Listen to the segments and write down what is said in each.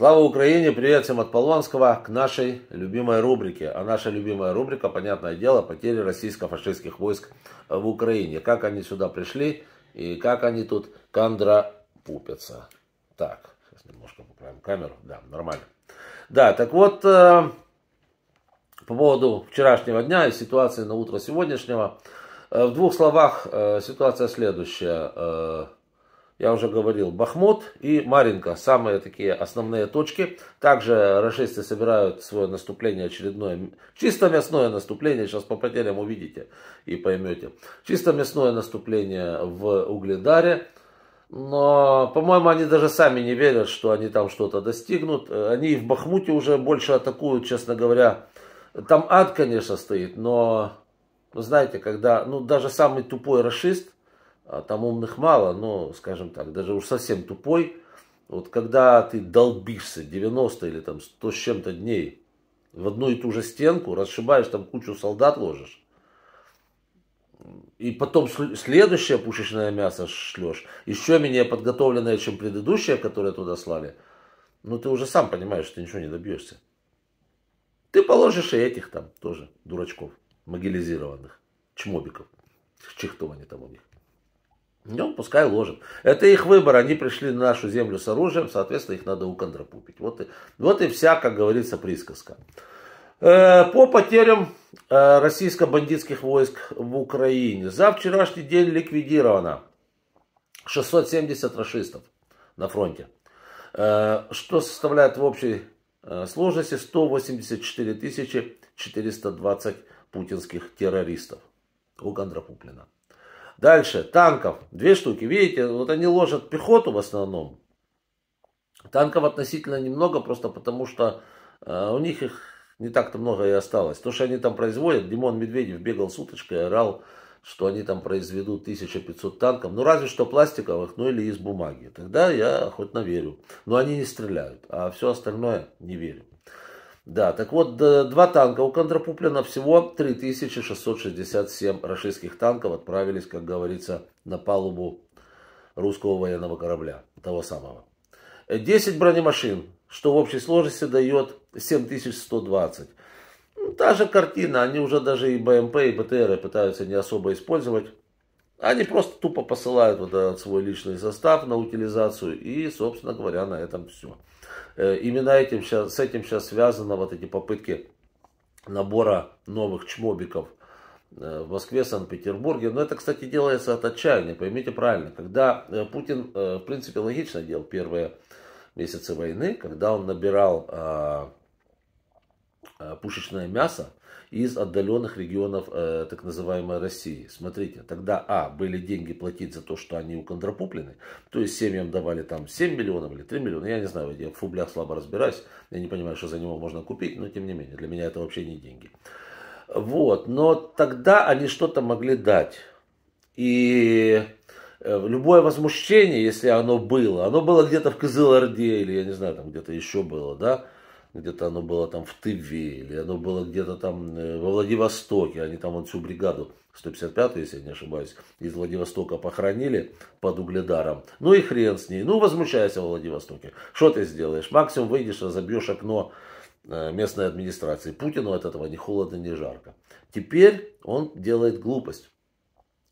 Слава Украине! Привет всем от Полонского к нашей любимой рубрике. А наша любимая рубрика, понятное дело, потери российско-фашистских войск в Украине. Как они сюда пришли и как они тут кандра-пупятся. Так, сейчас немножко поправим камеру. Да, нормально. Да, так вот, э, по поводу вчерашнего дня и ситуации на утро сегодняшнего. Э, в двух словах э, ситуация следующая. Э, я уже говорил, Бахмут и Маринка, самые такие основные точки. Также расисты собирают свое наступление очередное, чисто мясное наступление, сейчас по потерям увидите и поймете. Чисто мясное наступление в Угледаре. Но, по-моему, они даже сами не верят, что они там что-то достигнут. Они и в Бахмуте уже больше атакуют, честно говоря. Там ад, конечно, стоит, но, знаете, когда, ну, даже самый тупой расист а там умных мало, но, скажем так, даже уж совсем тупой, вот когда ты долбишься 90 или там 100 с чем-то дней в одну и ту же стенку, расшибаешь там кучу солдат, ложишь, и потом следующее пушечное мясо шлешь, еще менее подготовленное, чем предыдущее, которое туда слали, ну ты уже сам понимаешь, что ты ничего не добьешься. Ты положишь и этих там тоже дурачков, могилизированных, чмобиков, чехтов они там у них. Ну, пускай ложат. Это их выбор. Они пришли на нашу землю с оружием, соответственно, их надо уконтропупить. Вот и, вот и вся, как говорится, присказка. Э, по потерям э, российско-бандитских войск в Украине. За вчерашний день ликвидировано 670 расистов на фронте. Э, что составляет в общей сложности 184 420 путинских террористов. У Кондрапуплина. Дальше, танков. Две штуки. Видите, вот они ложат пехоту в основном. Танков относительно немного, просто потому что э, у них их не так-то много и осталось. То, что они там производят, Димон Медведев бегал с уточкой, орал, что они там произведут 1500 танков. Ну, разве что пластиковых, ну или из бумаги. Тогда я хоть наверю. Но они не стреляют, а все остальное не верю. Да, так вот, два танка у Контрапуплина всего 3667 российских танков отправились, как говорится, на палубу русского военного корабля, того самого. 10 бронемашин, что в общей сложности дает 7120. Ну, та же картина, они уже даже и БМП, и БТР пытаются не особо использовать. Они просто тупо посылают вот этот свой личный состав на утилизацию и, собственно говоря, на этом все. Э, именно этим сейчас, с этим сейчас связаны вот эти попытки набора новых чмобиков э, в Москве, Санкт-Петербурге. Но это, кстати, делается от отчаяния, поймите правильно. Когда э, Путин, в принципе, логично делал первые месяцы войны, когда он набирал а, Э, пушечное мясо из отдаленных регионов э, так называемой России. Смотрите, тогда, а, были деньги платить за то, что они уконтропуплены, то есть семьям давали там 7 миллионов или 3 миллиона, я не знаю, я в фублях слабо разбираюсь, я не понимаю, что за него можно купить, но тем не менее, для меня это вообще не деньги. Вот, но тогда они что-то могли дать. И э, любое возмущение, если оно было, оно было где-то в Кызылорде или, я не знаю, там где-то еще было, да, где-то оно было там в Тыве, или оно было где-то там э, во Владивостоке, они там вон всю бригаду 155 если я не ошибаюсь, из Владивостока похоронили под угледаром. Ну и хрен с ней. Ну, возмущайся в Владивостоке. Что ты сделаешь? Максимум выйдешь, разобьешь окно э, местной администрации. Путину от этого ни холодно, ни жарко. Теперь он делает глупость.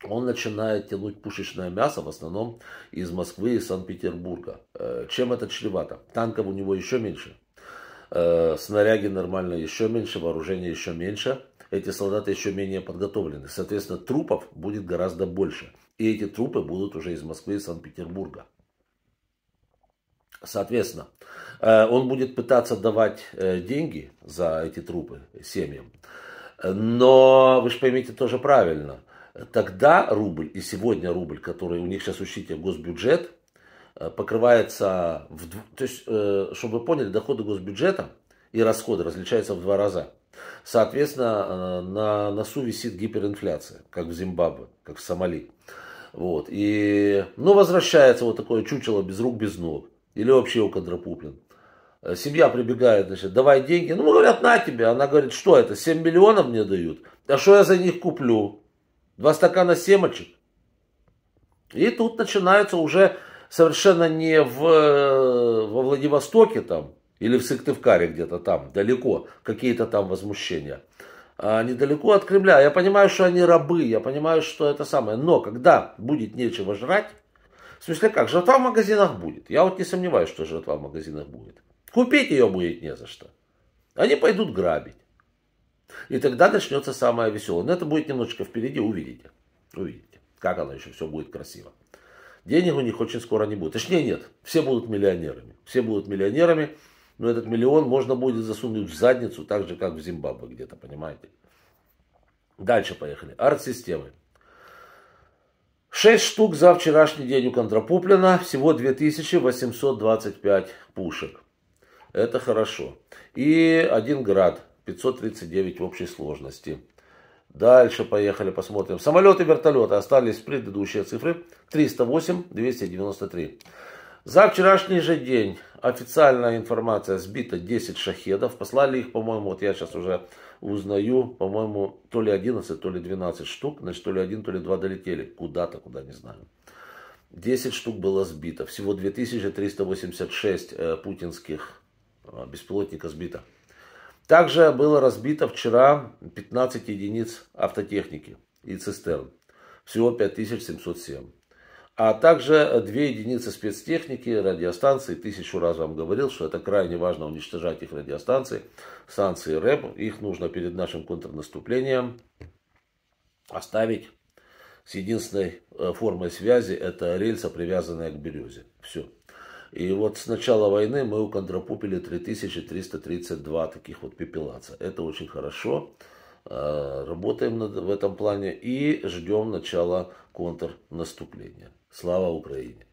Он начинает тянуть пушечное мясо в основном из Москвы и Санкт-Петербурга. Э, чем это чревато? Танков у него еще меньше э, снаряги нормально еще меньше, вооружение еще меньше. Эти солдаты еще менее подготовлены. Соответственно, трупов будет гораздо больше. И эти трупы будут уже из Москвы и Санкт-Петербурга. Соответственно, э, он будет пытаться давать э, деньги за эти трупы семьям. Но вы же поймите тоже правильно. Тогда рубль и сегодня рубль, который у них сейчас учтите в госбюджет, Э, покрывается, в, то есть, э, чтобы вы поняли, доходы госбюджета и расходы различаются в два раза. Соответственно, э, на носу висит гиперинфляция, как в Зимбабве, как в Сомали. Вот. И, ну, возвращается вот такое чучело без рук, без ног. Или вообще у Кондрапуплин. Семья прибегает, значит, давай деньги. Ну, говорят, на тебе. Она говорит, что это, 7 миллионов мне дают? А что я за них куплю? Два стакана семечек. И тут начинается уже совершенно не в, э, во Владивостоке там, или в Сыктывкаре где-то там, далеко, какие-то там возмущения. А недалеко от Кремля. Я понимаю, что они рабы, я понимаю, что это самое. Но когда будет нечего жрать, в смысле как, жратва в магазинах будет. Я вот не сомневаюсь, что жратва в магазинах будет. Купить ее будет не за что. Они пойдут грабить. И тогда начнется самое веселое. Но это будет немножечко впереди, увидите. Увидите, как оно еще все будет красиво. Денег у них очень скоро не будет. Точнее нет, все будут миллионерами. Все будут миллионерами, но этот миллион можно будет засунуть в задницу, так же как в Зимбабве где-то, понимаете. Дальше поехали. Арт-системы. Шесть штук за вчерашний день у контрапуплено, всего 2825 пушек. Это хорошо. И один град, 539 в общей сложности. Дальше поехали, посмотрим. Самолеты вертолеты остались предыдущие цифры 308-293. За вчерашний же день официальная информация сбита 10 шахедов. Послали их, по-моему, вот я сейчас уже узнаю, по-моему, то ли 11, то ли 12 штук. Значит, то ли один, то ли два долетели. Куда-то, куда, не знаю. 10 штук было сбито. Всего 2386 э, путинских э, беспилотника сбито. Также было разбито вчера 15 единиц автотехники и цистерн, всего 5707. А также две единицы спецтехники, радиостанции. Тысячу раз вам говорил, что это крайне важно уничтожать их радиостанции, станции РЭП. Их нужно перед нашим контрнаступлением оставить с единственной э, формой связи, это рельса, привязанная к березе. Все. И вот с начала войны мы уконтропупили 3332 таких вот пепелаца. Это очень хорошо. Э, работаем в этом плане и ждем начала контрнаступления. Слава Украине!